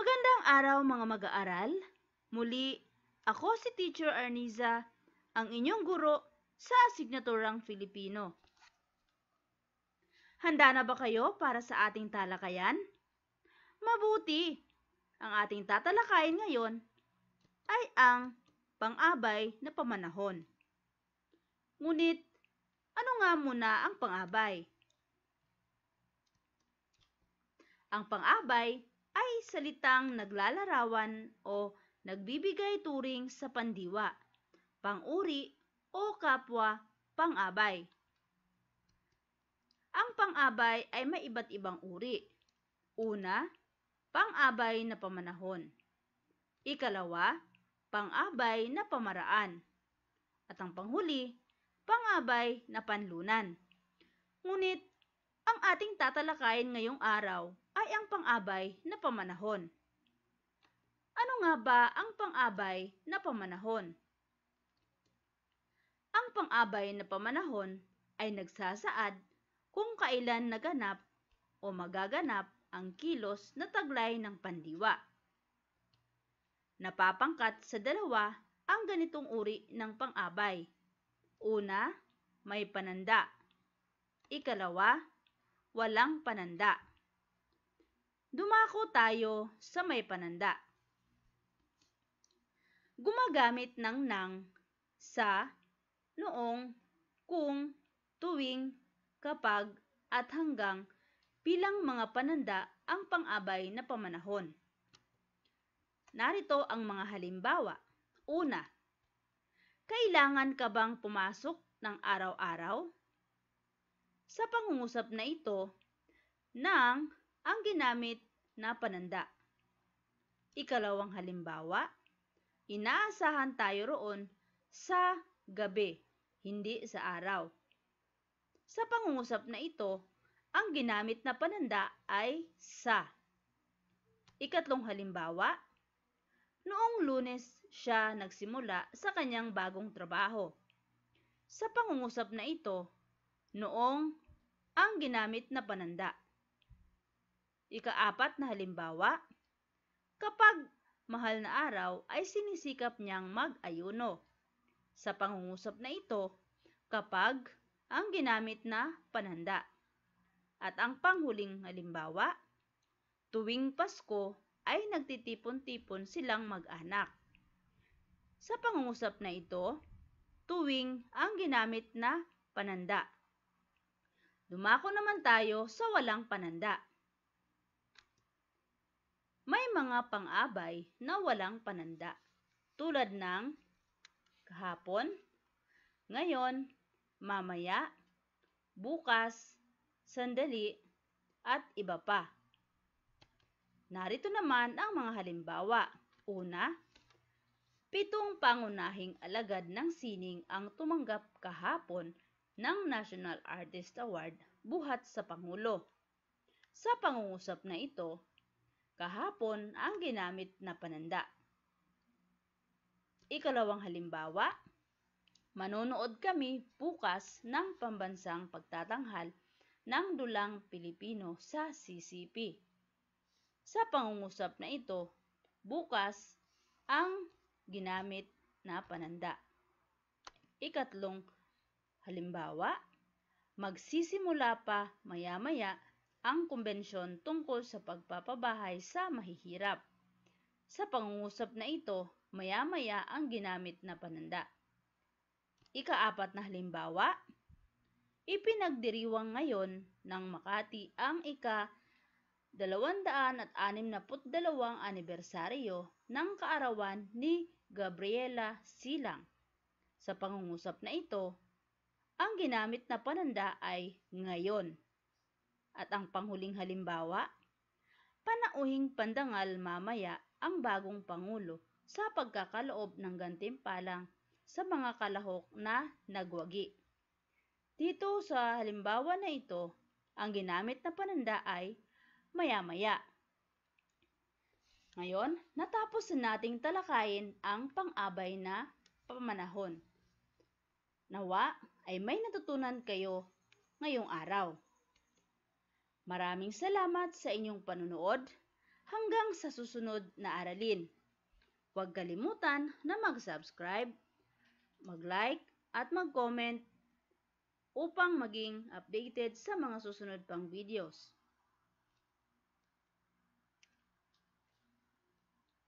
Magandang araw mga mag-aaral. Muli, ako si Teacher Arniza, ang inyong guro sa asignaturang Filipino. Handa na ba kayo para sa ating talakayan? Mabuti! Ang ating tatalakayin ngayon ay ang pangabay na pamanahon. Ngunit, ano nga muna ang pangabay? Ang pangabay ay salitang naglalarawan o nagbibigay turing sa pandiwa, panguri o kapwa pangabay. Ang pangabay ay may iba't ibang uri. Una, pangabay na pamanahon. Ikalawa, pangabay na pamaraan. At ang panghuli, pangabay na panlunan. Ngunit, ang ating tatalakayin ngayong araw ay ang pang-abay na pamanahon. Ano nga ba ang pang-abay na pamanahon? Ang pang-abay na pamanahon ay nagsasaad kung kailan naganap o magaganap ang kilos na taglay ng pandiwa. Napapangkat sa dalawa ang ganitong uri ng pang-abay. Una, may pananda. Ikalawa, walang pananda. Dumako tayo sa may pananda. Gumagamit ng nang sa, noong, kung, tuwing, kapag, at hanggang bilang mga pananda ang pang-abay na pamanahon. Narito ang mga halimbawa. Una, kailangan ka bang pumasok ng araw-araw? Sa pangungusap na ito, nang ang ginamit na pananda. Ikalawang halimbawa, inaasahan tayo roon sa gabi, hindi sa araw. Sa pangungusap na ito, ang ginamit na pananda ay sa. Ikatlong halimbawa, noong lunes siya nagsimula sa kanyang bagong trabaho. Sa pangungusap na ito, noong ang ginamit na pananda Ikaapat na halimbawa, kapag mahal na araw ay sinisikap niyang mag-ayuno. Sa pangungusap na ito, kapag ang ginamit na pananda. At ang panghuling halimbawa, tuwing Pasko ay nagtitipon-tipon silang mag-anak. Sa pangungusap na ito, tuwing ang ginamit na pananda. Dumako naman tayo sa walang pananda mga pang-abay na walang pananda tulad ng kahapon, ngayon, mamaya, bukas, sandali, at iba pa. Narito naman ang mga halimbawa. Una, pitong pangunahing alagad ng sining ang tumanggap kahapon ng National Artist Award buhat sa Pangulo. Sa pangungusap na ito, kahapon ang ginamit na pananda. Ikalawang halimbawa, manonood kami bukas ng pambansang pagtatanghal ng dulang Pilipino sa CCP. Sa pangungusap na ito, bukas ang ginamit na pananda. Ikatlong halimbawa, magsisimula pa maya-maya ang kumbensyon tungkol sa pagpapabahay sa mahihirap. Sa pangungusap na ito, maya-maya ang ginamit na pananda. Ikaapat na halimbawa, ipinagdiriwang ngayon ng Makati ang ika 262 anibersaryo ng kaarawan ni Gabriela Silang. Sa pangungusap na ito, ang ginamit na pananda ay ngayon. At ang panghuling halimbawa, panauhing pandangal mamaya ang bagong Pangulo sa pagkakaloob ng gantimpalang sa mga kalahok na nagwagi. Dito sa halimbawa na ito, ang ginamit na pananda ay maya-maya. Ngayon, natapos na nating talakayin ang pang-abay na pamanahon. Nawa ay may natutunan kayo ngayong araw. Maraming salamat sa inyong panunood. Hanggang sa susunod na aralin. Huwag kalimutan na mag-subscribe, mag-like at mag-comment upang maging updated sa mga susunod pang videos.